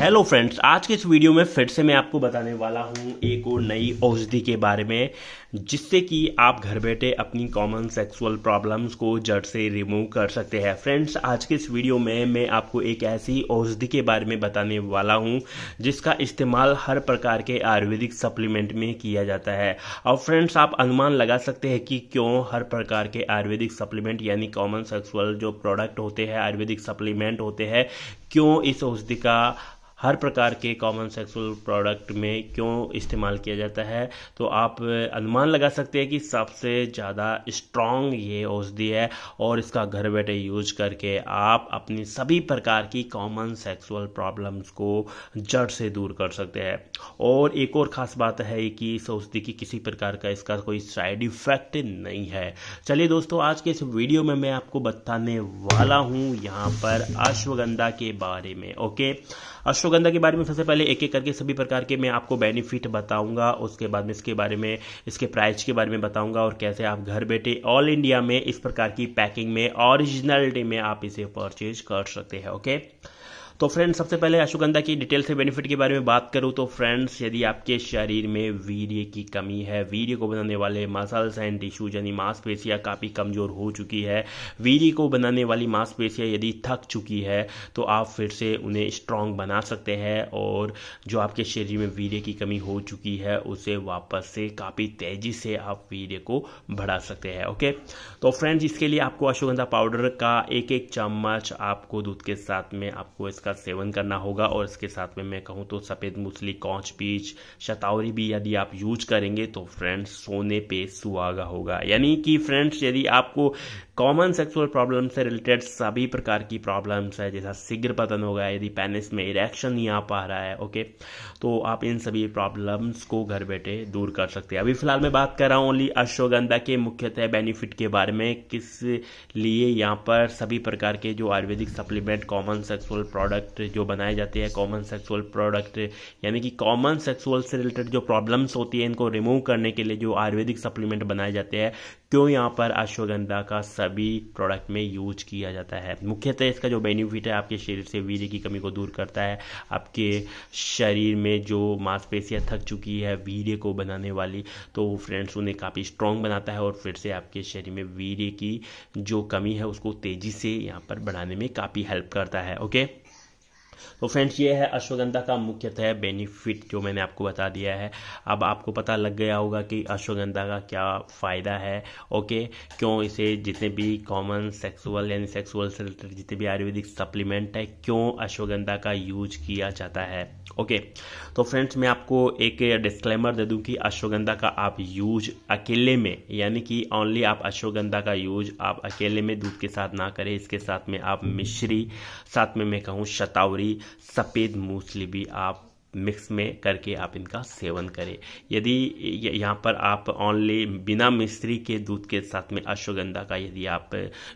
hello friends आज के इस वीडियो में फिर से मैं आपको बताने वाला हूँ एक और नई औषधि के बारे में जिससे कि आप घर बैठे अपनी कॉमन सेक्सुअल प्रॉब्लम्स को जड़ से रिमूव कर सकते हैं फ्रेंड्स आज के इस वीडियो में मैं आपको एक ऐसी औषधि के बारे में बताने वाला हूँ जिसका इस्तेमाल हर प्रकार के आयुर्वेदिक सप्लीमेंट में किया जाता है और फ्रेंड्स आप अनुमान लगा सकते हैं कि क्यों हर प्रकार के आयुर्वेदिक सप्लीमेंट यानी कॉमन सेक्सुअल जो प्रोडक्ट होते हैं आयुर्वेदिक सप्लीमेंट होते हैं क्यों इस औषधि का हर प्रकार के कॉमन सेक्सुअल प्रोडक्ट में क्यों इस्तेमाल किया जाता है तो आप अनुमान लगा सकते हैं कि सबसे ज़्यादा स्ट्रॉन्ग ये औषधि है और इसका घर बैठे यूज करके आप अपनी सभी प्रकार की कॉमन सेक्सुअल प्रॉब्लम्स को जड़ से दूर कर सकते हैं और एक और ख़ास बात है कि इस औषधि की किसी प्रकार का इसका कोई साइड इफ़ेक्ट नहीं है चलिए दोस्तों आज के इस वीडियो में मैं आपको बताने वाला हूँ यहाँ पर अश्वगंधा के बारे में ओके अश्व अश्वगंधा के बारे में सबसे पहले एक एक करके सभी प्रकार के मैं आपको बेनिफिट बताऊंगा उसके बाद में इसके बारे में इसके प्राइस के बारे में बताऊंगा और कैसे आप घर बैठे ऑल इंडिया में इस प्रकार की पैकिंग में ऑरिजिनलिटी में आप इसे परचेज कर सकते हैं ओके तो फ्रेंड्स सबसे पहले अश्वगंधा की डिटेल से बेनिफिट के बारे में बात करूँ तो फ्रेंड्स यदि आपके शरीर में वीर्य की कमी है वीर्य को बनाने वाले मसल्स एंड टिश्यूज यानी मांसपेशियाँ काफ़ी कमज़ोर हो चुकी है वीर्य को बनाने वाली मांसपेशियाँ यदि थक चुकी है तो आप फिर से उन्हें स्ट्रांग बना सकते हैं और जो आपके शरीर में वीर्य की कमी हो चुकी है उसे वापस से काफ़ी तेज़ी से आप वीर्य को बढ़ा सकते हैं ओके तो फ्रेंड्स इसके लिए आपको अश्वगंधा पाउडर का एक एक चम्मच आपको दूध के साथ में आपको इसका इसका सेवन करना होगा और इसके साथ में मैं कहूँ तो सफ़ेद मूसली कौच बीज शतावरी भी यदि आप यूज करेंगे तो फ्रेंड्स सोने पे सुहागा होगा यानी कि फ्रेंड्स यदि आपको कॉमन सेक्सुअल प्रॉब्लम से रिलेटेड सभी प्रकार की प्रॉब्लम्स है जैसा शीघ्र पतन हो गया यदि पेनिस में इरेक्शन नहीं आ पा रहा है ओके तो आप इन सभी प्रॉब्लम्स को घर बैठे दूर कर सकते हैं अभी फिलहाल मैं बात कर रहा हूँ ओनली अश्वगंधा के मुख्यतः बेनिफिट के बारे में किस लिए यहाँ पर सभी प्रकार के जो आयुर्वेदिक supplement common sexual product product जो बनाए जाते हैं कॉमन सेक्सुअल प्रोडक्ट यानी कि कॉमन सेक्सुअल से रिलेटेड जो प्रॉब्लम्स होती है इनको रिमूव करने के लिए जो आयुर्वेदिक सप्लीमेंट बनाए जाते हैं क्यों यहाँ पर अश्वगंधा का सभी प्रोडक्ट में यूज किया जाता है मुख्यतः इसका जो बेनिफिट है आपके शरीर से वीर्य की कमी को दूर करता है आपके शरीर में जो मांसपेशियाँ थक चुकी है वीर्य को बनाने वाली तो फ्रेंड्स उन्हें काफ़ी स्ट्रॉन्ग बनाता है और फिर से आपके शरीर में वीर्य की जो कमी है उसको तेज़ी से यहाँ पर बढ़ाने में काफ़ी हेल्प करता है ओके तो फ्रेंड्स ये है अश्वगंधा का मुख्यतः बेनिफिट जो मैंने आपको बता दिया है अब आपको पता लग गया होगा कि अश्वगंधा का क्या फ़ायदा है ओके क्यों इसे जितने भी कॉमन सेक्सुअल यानी सेक्सुअल से रिलेटेड जितने भी आयुर्वेदिक सप्लीमेंट है क्यों अश्वगंधा का यूज किया जाता है ओके तो फ्रेंड्स मैं आपको एक डिस्क्लेमर दे दूँ कि अश्वगंधा का आप यूज अकेले में यानी कि ओनली आप अश्वगंधा का यूज आप अकेले में दूध के साथ ना करें इसके साथ में आप मिश्री साथ में मैं कहूँ शतावरी सफ़ेद मूसली भी आप मिक्स में करके आप इनका सेवन करें यदि यहाँ पर आप ऑनली बिना मिश्री के दूध के साथ में अश्वगंधा का यदि आप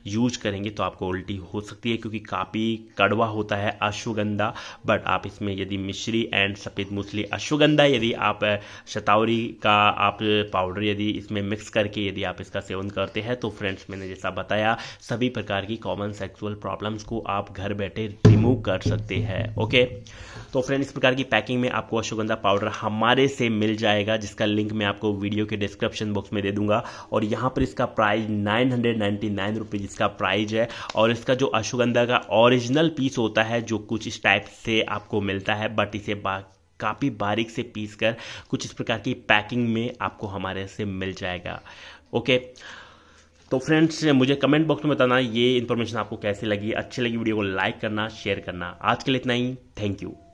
यूज करेंगे तो आपको उल्टी हो सकती है क्योंकि काफ़ी कड़वा होता है अश्वगंधा बट आप इसमें यदि मिश्री एंड सफ़ेद मूसली अश्वगंधा यदि आप शतावरी का आप पाउडर यदि इसमें मिक्स करके यदि आप इसका सेवन करते हैं तो फ्रेंड्स मैंने जैसा बताया सभी प्रकार की कॉमन सेक्सुअल प्रॉब्लम्स को आप घर बैठे रिमूव कर सकते हैं ओके तो फ्रेंड इस प्रकार की पैक पैकिंग में आपको अश्वगंधा पाउडर हमारे से मिल जाएगा जिसका लिंक मैं आपको वीडियो के डिस्क्रिप्शन बॉक्स में दे दूंगा और यहाँ पर इसका प्राइस नाइन हंड्रेड इसका प्राइस है और इसका जो अश्वगंधा का ओरिजिनल पीस होता है जो कुछ इस टाइप से आपको मिलता है बट इसे बाकी काफ़ी बारीक से पीस कर कुछ इस प्रकार की पैकिंग में आपको हमारे से मिल जाएगा ओके तो फ्रेंड्स मुझे कमेंट बॉक्स में बताना ये इन्फॉर्मेशन आपको कैसी लगी अच्छी लगी वीडियो को लाइक करना शेयर करना आज के लिए इतना ही थैंक यू